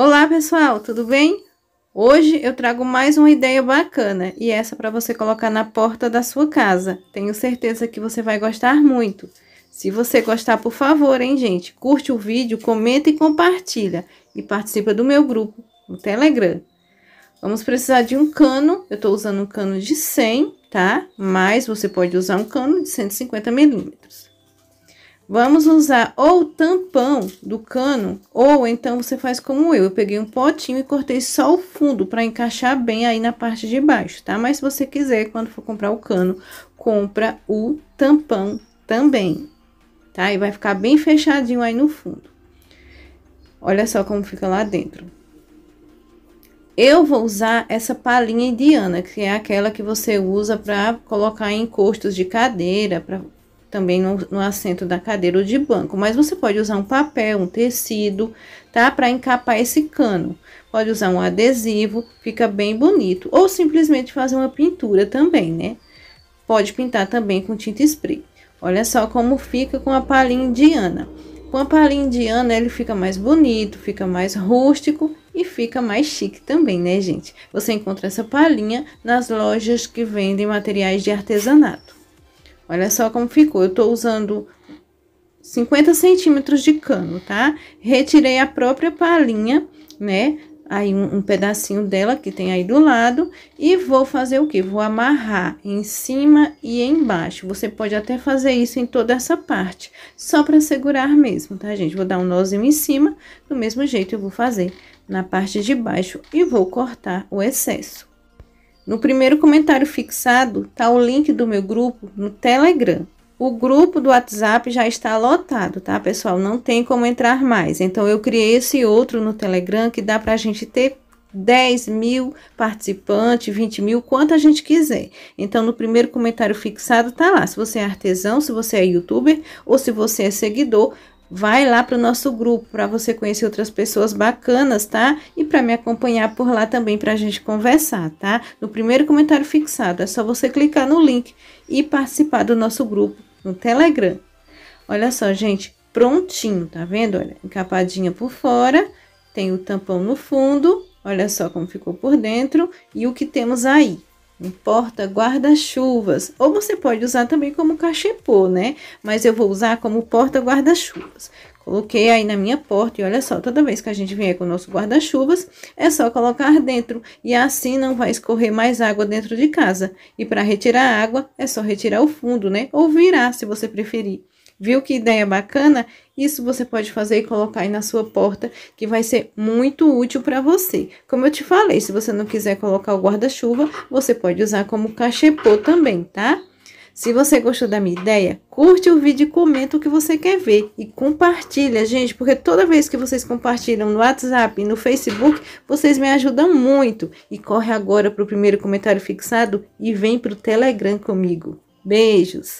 Olá, pessoal, tudo bem? Hoje eu trago mais uma ideia bacana e essa é para você colocar na porta da sua casa. Tenho certeza que você vai gostar muito. Se você gostar, por favor, hein, gente, curte o vídeo, comenta e compartilha e participa do meu grupo no Telegram. Vamos precisar de um cano, eu estou usando um cano de 100, tá? Mas você pode usar um cano de 150 milímetros. Vamos usar ou tampão do cano, ou então você faz como eu. Eu peguei um potinho e cortei só o fundo para encaixar bem aí na parte de baixo, tá? Mas se você quiser, quando for comprar o cano, compra o tampão também, tá? E vai ficar bem fechadinho aí no fundo. Olha só como fica lá dentro. Eu vou usar essa palhinha indiana, que é aquela que você usa para colocar em encostos de cadeira, para também no, no, assento da cadeira ou de banco. Mas você pode usar um papel, um tecido, tá? Para encapar esse cano. Pode usar um adesivo, fica bem bonito. Ou simplesmente fazer uma pintura também, né? Pode pintar também com tinta spray. Olha só como fica com a palinha indiana. Com a palinha indiana ele fica mais bonito, fica mais rústico e fica mais chique também, né, gente? Você encontra essa palhinha nas lojas que vendem materiais de artesanato. Olha só como ficou. Eu tô usando 50 centímetros de cano, tá? Retirei a própria palhinha, né? Aí, um, um, pedacinho dela que tem aí do lado. E vou fazer o que? Vou amarrar em cima e embaixo. Você pode até fazer isso em toda essa parte. Só pra segurar mesmo, tá, gente? Vou dar um nozinho em cima. Do mesmo jeito, eu vou fazer na parte de baixo. E vou cortar o excesso. No primeiro comentário fixado está o link do meu grupo no Telegram. O grupo do WhatsApp já está lotado, tá, pessoal? Não tem como entrar mais. Então, eu criei esse outro no Telegram que dá para a gente ter 10 mil participantes, 20 mil, quanto a gente quiser. Então, no primeiro comentário fixado, tá lá. Se você é artesão, se você é youtuber ou se você é seguidor, Vai lá para o nosso grupo para você conhecer outras pessoas bacanas, tá? E para me acompanhar por lá também para a gente conversar, tá? No primeiro comentário fixado é só você clicar no link e participar do nosso grupo no Telegram. Olha só, gente, prontinho, tá vendo? Olha, encapadinha por fora, tem o tampão no fundo, olha só como ficou por dentro e o que temos aí, um porta guarda-chuvas, ou você pode usar também como cachepô, né? Mas eu vou usar como porta guarda-chuvas. Coloquei aí na minha porta e olha só, toda vez que a gente vier com o nosso guarda-chuvas, é só colocar dentro e assim não vai escorrer mais água dentro de casa. E para retirar a água, é só retirar o fundo, né? Ou virar, se você preferir. Viu que ideia bacana? Isso você pode fazer e colocar aí na sua porta, que vai ser muito útil para você. Como eu te falei, se você não quiser colocar o guarda-chuva, você pode usar como cachepô também, tá? Se você gostou da minha ideia, curte o vídeo e comenta o que você quer ver. E compartilha, gente, porque toda vez que vocês compartilham no WhatsApp e no Facebook, vocês me ajudam muito. E corre agora para o primeiro comentário fixado e vem para o Telegram comigo. Beijos!